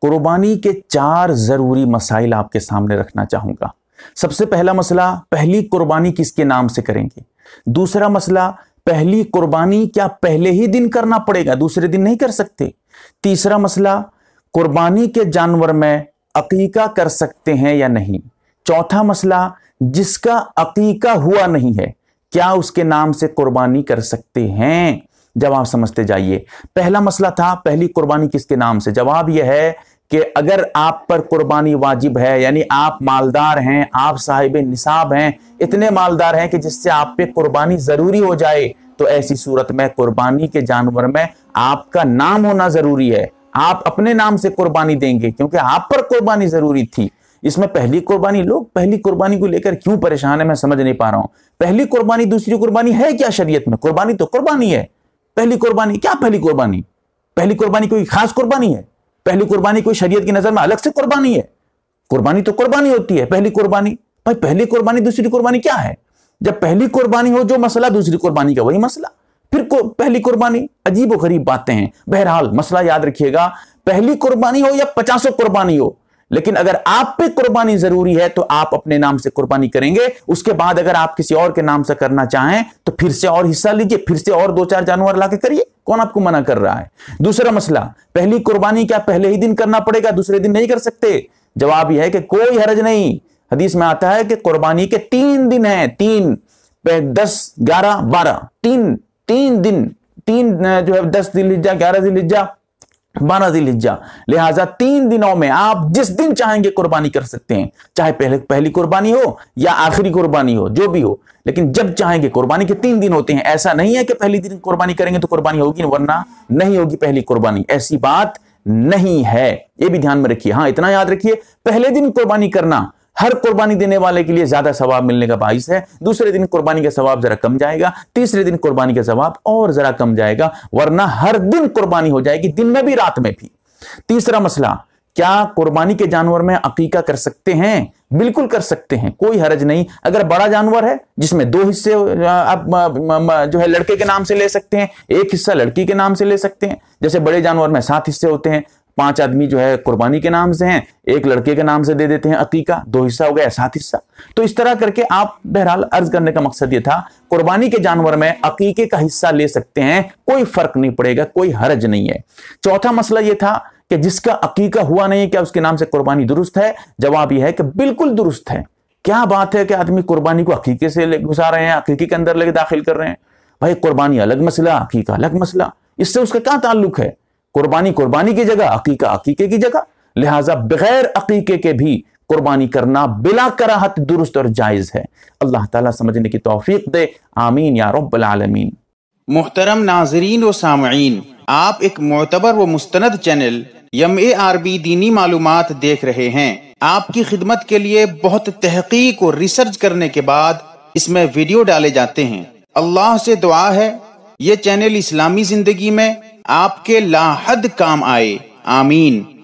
कुर्बानी के चार ज़रूरी मसाइल आपके सामने रखना चाहूंगा सबसे पहला मसला पहली कुर्बानी किसके नाम से करेंगे दूसरा मसला पहली कुर्बानी क्या पहले ही दिन करना पड़ेगा दूसरे दिन नहीं कर सकते तीसरा मसला कुर्बानी के जानवर में अकीका कर सकते हैं या नहीं चौथा मसला जिसका अकीका हुआ नहीं है क्या उसके नाम से कुर्बानी कर सकते हैं जवाब समझते जाइए पहला मसला था पहली कुर्बानी किसके नाम से जवाब यह है कि अगर आप पर कुर्बानी वाजिब है यानी आप मालदार हैं आप साहिब निसाब हैं इतने मालदार हैं कि जिससे आप पे कुर्बानी ज़रूरी हो जाए तो ऐसी सूरत में कुर्बानी के जानवर में आपका नाम होना ज़रूरी है आप अपने नाम से कुर्बानी देंगे क्योंकि आप पर कुर्बानी ज़रूरी थी इसमें पहली कुर्बानी लोग पहली कुर्बानी को लेकर क्यों परेशान है मैं समझ नहीं पा रहा हूं पहली कुर्बानी दूसरी कुर्बानी है क्या शरीयत में कुर्बानी तो कुर्बानी है पहली कुर्बानी क्या पहली कुर्बानी पहली कुर्बानी कोई खास कुर्बानी है पहली कुर्बानी कोई शरीयत की नजर में अलग से कुर्बानी है कुर्बानी तो कुर्बानी होती है पहली कुर्बानी भाई पहली कुर्बानी दूसरी कुर्बानी क्या है जब पहली कुर्बानी हो जो मसला दूसरी कुर्बानी का वही मसला फिर पहली कुर्बानी अजीब गरीब बातें हैं बहरहाल मसला याद रखिएगा पहली कुर्बानी हो या पचासों कुर्बानी हो लेकिन अगर आप पे कुर्बानी जरूरी है तो आप अपने नाम से कुर्बानी करेंगे उसके बाद अगर आप किसी और के नाम से करना चाहें तो फिर से और हिस्सा लीजिए फिर से और दो चार जानवर लाके करिए कौन आपको मना कर रहा है दूसरा मसला पहली कुर्बानी क्या पहले ही दिन करना पड़ेगा दूसरे दिन नहीं कर सकते जवाब यह है कि कोई हरज नहीं हदीस में आता है कि कुर्बानी के तीन दिन है तीन दस ग्यारह बारह तीन तीन दिन तीन जो है दस दिन दिल ग्यारह दिन दिल बारह लिज्जा लिहाजा तीन दिनों में आप जिस दिन चाहेंगे कुर्बानी कर सकते हैं चाहे पहले पहली कुर्बानी हो या आखिरी कुर्बानी हो जो भी हो लेकिन जब चाहेंगे कुर्बानी के तीन दिन होते हैं ऐसा नहीं है कि पहले दिन कुर्बानी करेंगे तो कुर्बानी होगी वरना नहीं होगी पहली कुर्बानी ऐसी बात नहीं है ये भी ध्यान में रखिए हाँ इतना याद रखिए पहले दिन कुर्बानी करना हर कुर्बानी देने वाले के लिए ज्यादा सवाब मिलने का बाइस है दूसरे दिन कुर्बानी का सवाब जरा कम जाएगा तीसरे दिन कुर्बानी का सवाब और जरा कम जाएगा वरना हर दिन कुर्बानी हो जाएगी दिन में भी रात में भी तीसरा मसला क्या कुर्बानी के जानवर में अकीका कर सकते हैं बिल्कुल कर सकते हैं कोई हरज नहीं अगर बड़ा जानवर है जिसमें दो हिस्से आप जो है लड़के के नाम से ले सकते हैं एक हिस्सा लड़की के नाम से ले सकते हैं जैसे बड़े जानवर में सात हिस्से होते हैं पांच आदमी जो है कुर्बानी के नाम से हैं एक लड़के के नाम से दे देते हैं अतीका दो हिस्सा हो गया सात हिस्सा तो इस तरह करके आप बहरहाल अर्ज करने का मकसद ये था कुर्बानी के जानवर में अकीके का हिस्सा ले सकते हैं कोई फर्क नहीं पड़ेगा कोई हर्ज नहीं है चौथा मसला यह था कि जिसका अकीका हुआ नहीं है क्या उसके नाम से कुर्बानी दुरुस्त है जवाब यह है कि बिल्कुल दुरुस्त है क्या बात है कि आदमी कुर्बानी को अकीके से घुसा रहे हैं अकीके के अंदर लेके दाखिल कर रहे हैं भाई कुर्बानी अलग मसला अकीका अलग मसला इससे उसका क्या ताल्लुक है कुर्बानी कुर्बानी की जगह अकीका अकीके की जगह लिहाजा बगैर अकीके के भी कुर्बानी करना बिला कराहत दुरुस्त और जायज़ है अल्लाह ताला समझने की तोफीक दे आमीन या रबालमीन मोहतरम नाजरीन और सामीन आप एक मोतबर व मुस्तंद channel M A R B दीनी मालूम देख रहे हैं आपकी खिदमत के लिए बहुत तहकीक और रिसर्च करने के बाद इसमें वीडियो डाले जाते हैं अल्लाह से दुआ है ये चैनल इस्लामी जिंदगी में आपके लाहद काम आए आमीन